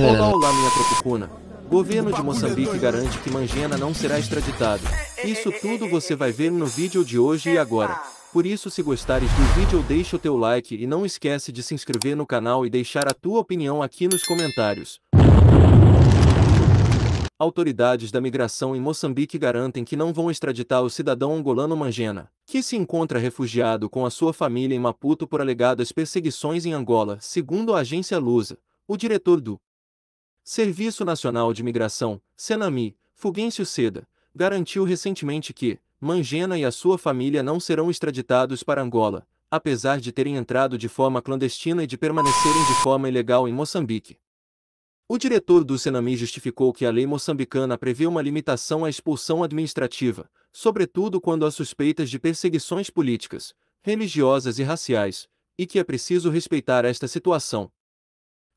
Olá, olá, minha tropicuna. Governo de Moçambique garante que Mangena não será extraditado. Isso tudo você vai ver no vídeo de hoje e agora. Por isso se gostares do vídeo deixa o teu like e não esquece de se inscrever no canal e deixar a tua opinião aqui nos comentários. Autoridades da migração em Moçambique garantem que não vão extraditar o cidadão angolano Mangena, que se encontra refugiado com a sua família em Maputo por alegadas perseguições em Angola, segundo a agência Lusa. O diretor do Serviço Nacional de Migração, Senami, Fulgêncio Seda, garantiu recentemente que Mangena e a sua família não serão extraditados para Angola, apesar de terem entrado de forma clandestina e de permanecerem de forma ilegal em Moçambique. O diretor do Senami justificou que a lei moçambicana prevê uma limitação à expulsão administrativa, sobretudo quando há suspeitas de perseguições políticas, religiosas e raciais, e que é preciso respeitar esta situação.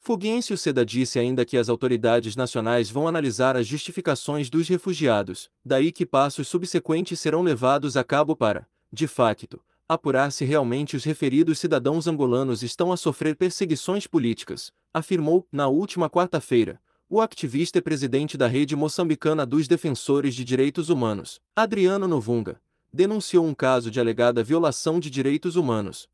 Foguiencio Seda disse ainda que as autoridades nacionais vão analisar as justificações dos refugiados, daí que passos subsequentes serão levados a cabo para, de facto, apurar se realmente os referidos cidadãos angolanos estão a sofrer perseguições políticas, afirmou, na última quarta-feira, o ativista e presidente da Rede Moçambicana dos Defensores de Direitos Humanos, Adriano Novunga, denunciou um caso de alegada violação de direitos humanos.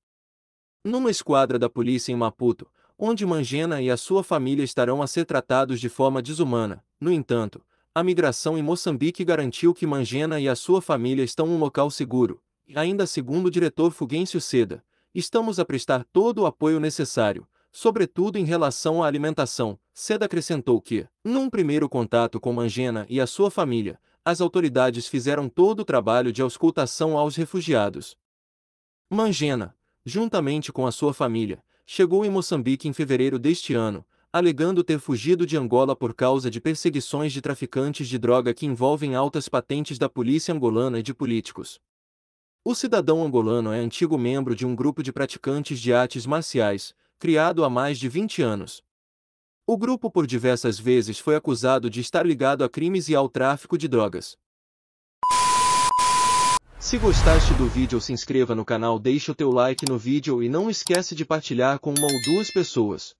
Numa esquadra da polícia em Maputo, onde Mangena e a sua família estarão a ser tratados de forma desumana. No entanto, a migração em Moçambique garantiu que Mangena e a sua família estão em um local seguro. Ainda segundo o diretor Fulgêncio Seda, estamos a prestar todo o apoio necessário, sobretudo em relação à alimentação. Seda acrescentou que, num primeiro contato com Mangena e a sua família, as autoridades fizeram todo o trabalho de auscultação aos refugiados. Mangena, juntamente com a sua família, chegou em Moçambique em fevereiro deste ano, alegando ter fugido de Angola por causa de perseguições de traficantes de droga que envolvem altas patentes da polícia angolana e de políticos. O cidadão angolano é antigo membro de um grupo de praticantes de artes marciais, criado há mais de 20 anos. O grupo por diversas vezes foi acusado de estar ligado a crimes e ao tráfico de drogas. Se gostaste do vídeo se inscreva no canal deixe o teu like no vídeo e não esquece de partilhar com uma ou duas pessoas.